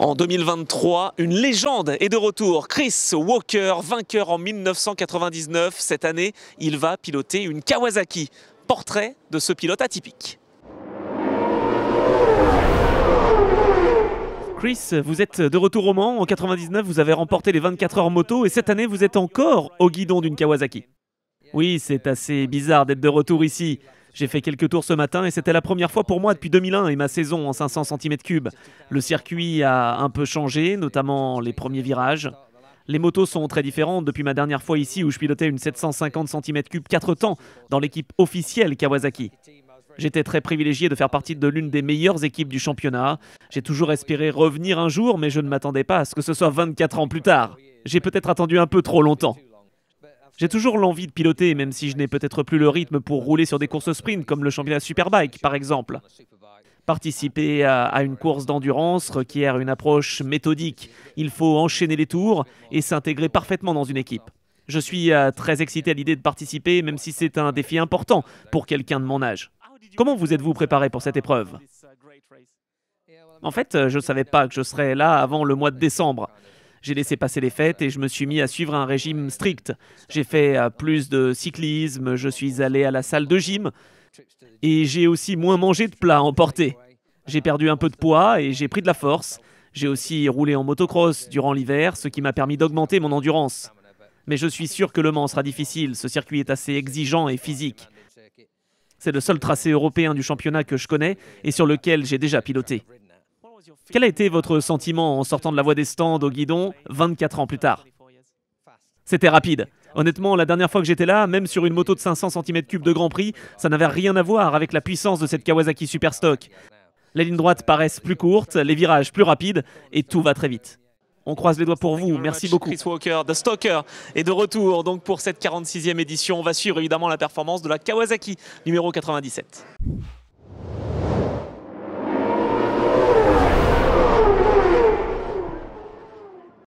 En 2023, une légende est de retour. Chris Walker, vainqueur en 1999. Cette année, il va piloter une Kawasaki. Portrait de ce pilote atypique. Chris, vous êtes de retour au Mans. En 1999, vous avez remporté les 24 heures moto et cette année, vous êtes encore au guidon d'une Kawasaki. Oui, c'est assez bizarre d'être de retour ici. J'ai fait quelques tours ce matin et c'était la première fois pour moi depuis 2001 et ma saison en 500 cm3. Le circuit a un peu changé, notamment les premiers virages. Les motos sont très différentes depuis ma dernière fois ici où je pilotais une 750 cm3 4 temps dans l'équipe officielle Kawasaki. J'étais très privilégié de faire partie de l'une des meilleures équipes du championnat. J'ai toujours espéré revenir un jour, mais je ne m'attendais pas à ce que ce soit 24 ans plus tard. J'ai peut-être attendu un peu trop longtemps. J'ai toujours l'envie de piloter, même si je n'ai peut-être plus le rythme pour rouler sur des courses sprint comme le championnat Superbike, par exemple. Participer à, une course d'endurance requiert une approche méthodique. Il faut enchaîner les tours et s'intégrer parfaitement dans une équipe. Je suis euh, très excité à l'idée de participer, même si c'est un défi important pour quelqu'un de mon âge. Comment vous êtes-vous préparé pour cette épreuve En fait, euh, je ne savais pas que je serais là avant le mois de décembre. J'ai laissé passer les fêtes et je me suis mis à suivre un régime strict. J'ai fait euh, plus de cyclisme, je suis allé à la salle de gym et j'ai aussi moins mangé de plats emportés. J'ai perdu un peu de poids et j'ai pris de la force. J'ai aussi roulé en motocross durant l'hiver, ce qui m'a permis d'augmenter mon endurance. Mais je suis sûr que Le Mans sera difficile, ce circuit est assez exigeant et physique. C'est le seul tracé européen du championnat que je connais et sur lequel j'ai déjà piloté. Quel a été votre sentiment en sortant de la voie des stands au guidon 24 ans plus tard C'était rapide. Honnêtement, la dernière fois que j'étais là, même sur une moto de 500 cm3 de Grand Prix, ça n'avait rien à voir avec la puissance de cette Kawasaki Superstock. Les lignes droites paraissent plus courtes, les virages plus rapides, et tout va très vite. On croise les doigts pour vous. Merci beaucoup. Chris Walker, The Stalker, est de retour donc pour cette 46e édition. On va suivre évidemment la performance de la Kawasaki numéro 97.